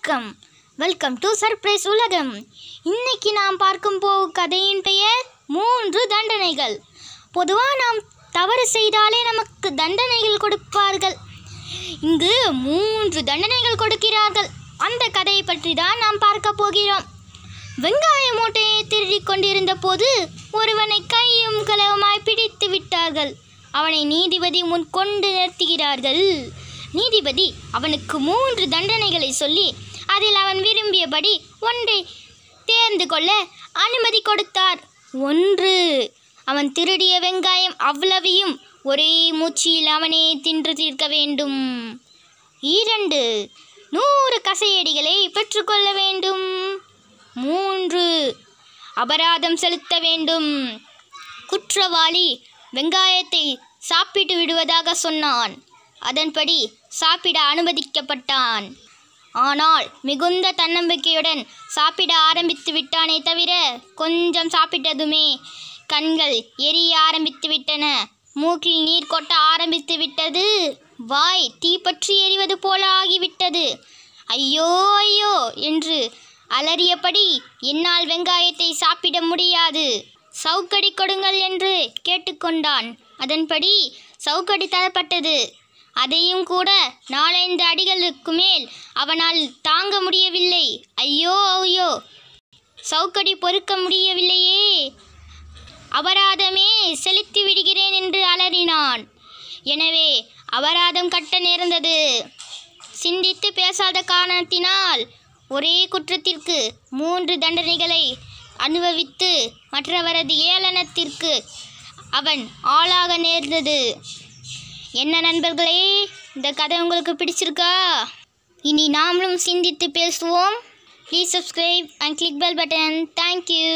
வணக்கம் welcome to surprise உலகம் இன்னைக்கு நாம் பார்க்கும் போ கதையின் பெயர் மூன்று தண்டனைகள் பொதுவாக நாம் தவறு செய்தாலே நமக்கு தண்டனைகள் கொடுப்பார்கள் இங்கு மூன்று தண்டனைகள் கொடுக்கிறார்கள் அந்த கதையை பற்றி தான் நாம் பார்க்க போகிறோம் வெங்காய மூட்டையை திருடிக் கொண்டிருந்த போது ஒருவனை கையும் கலவுமாய் பிடித்து விட்டார்கள் அவனை நீதிபதி முன் கொண்டு நிறுத்துகிறார்கள் நீதிபதி அவனுக்கு மூன்று தண்டனைகளை சொல்லி அதில் அவன் விரும்பியபடி ஒன்றை தேர்ந்து கொள்ள அனுமதி கொடுத்தார் ஒன்று அவன் திருடிய வெங்காயம் அவ்வளவையும் ஒரே மூச்சியில் அவனே தின்று தீர்க்க வேண்டும் இரண்டு நூறு கசையடிகளை பெற்றுக்கொள்ள வேண்டும் மூன்று அபராதம் செலுத்த வேண்டும் குற்றவாளி வெங்காயத்தை சாப்பிட்டு விடுவதாக சொன்னான் அதன்படி சாப்பிட அனுமதிக்கப்பட்டான் ஆனால் மிகுந்த தன்னம்பிக்கையுடன் சாப்பிட ஆரம்பித்து விட்டானே தவிர கொஞ்சம் சாப்பிட்டதுமே கண்கள் எரிய ஆரம்பித்து விட்டன மூக்கில் நீர் கொட்ட ஆரம்பித்து விட்டது வாய் தீப்பற்றி எறிவது போல ஆகிவிட்டது ஐயோ ஐயோ என்று அலறியபடி என்னால் வெங்காயத்தை சாப்பிட முடியாது சவுக்கடி கொடுங்கள் என்று கேட்டுக்கொண்டான் அதன்படி சவுக்கடி தரப்பட்டது அதையும் கூட நாலந்து அடிகளுக்கு மேல் அவனால் தாங்க முடியவில்லை ஐயோ ஐயோ சவுக்கடி பொறுக்க முடியவில்லையே அபராதமே செலுத்தி விடுகிறேன் என்று அலறினான் எனவே அபராதம் கட்ட நேர்ந்தது சிந்தித்து பேசாத காரணத்தினால் ஒரே குற்றத்திற்கு மூன்று தண்டனைகளை அனுபவித்து மற்றவரது ஏளனத்திற்கு அவன் ஆளாக நேர்ந்தது என்ன நண்பர்களே இந்த கதை உங்களுக்கு பிடிச்சிருக்கா இனி நாமளும் சிந்தித்து பேசுவோம் please subscribe and click bell button thank you